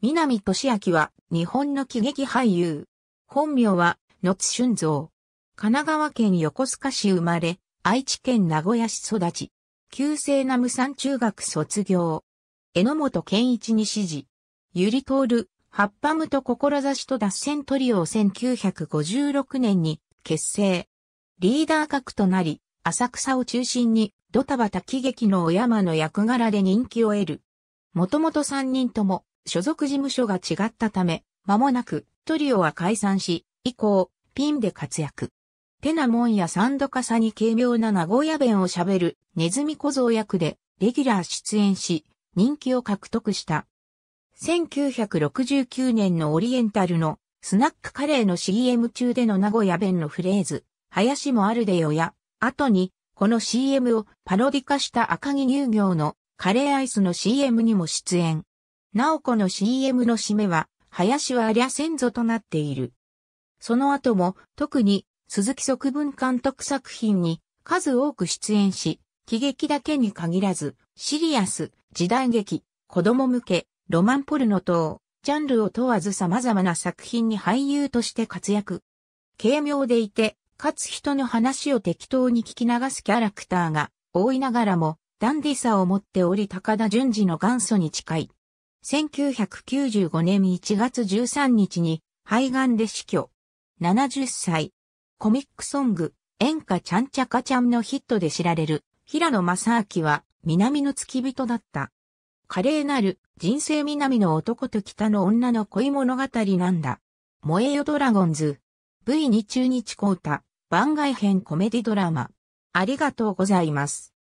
南俊明は日本の喜劇俳優。本名は野津俊造。神奈川県横須賀市生まれ、愛知県名古屋市育ち。旧制南無山中学卒業。榎本健一に指示。ゆりとおる、葉っぱむと志と脱線トリオを1956年に結成。リーダー格となり、浅草を中心にドタバタ喜劇のお山の役柄で人気を得る。もともと3人とも所属事務所が違ったため、間もなくトリオは解散し、以降、ピンで活躍。テナモンやサンドカサに軽妙な名古屋弁を喋るネズミ小僧役でレギュラー出演し、人気を獲得した。1969年のオリエンタルのスナックカレーの CM 中での名古屋弁のフレーズ、林もあるでよや、後に、この CM をパロディ化した赤木乳業のカレーアイスの CM にも出演。なおこの CM の締めは、林はありゃ先祖となっている。その後も、特に、鈴木側文監督作品に数多く出演し、喜劇だけに限らず、シリアス、時代劇、子供向け、ロマンポルノ等、ジャンルを問わず様々な作品に俳優として活躍。軽妙でいて、かつ人の話を適当に聞き流すキャラクターが多いながらも、ダンディさを持っており高田淳二の元祖に近い。1995年1月13日に肺がんで死去。70歳。コミックソング、演歌ちゃんちゃかちゃんのヒットで知られる、平野正明は、南の付き人だった。華麗なる、人生南の男と北の女の恋物語なんだ。燃えよドラゴンズ。V2 中日コータ、番外編コメディドラマ。ありがとうございます。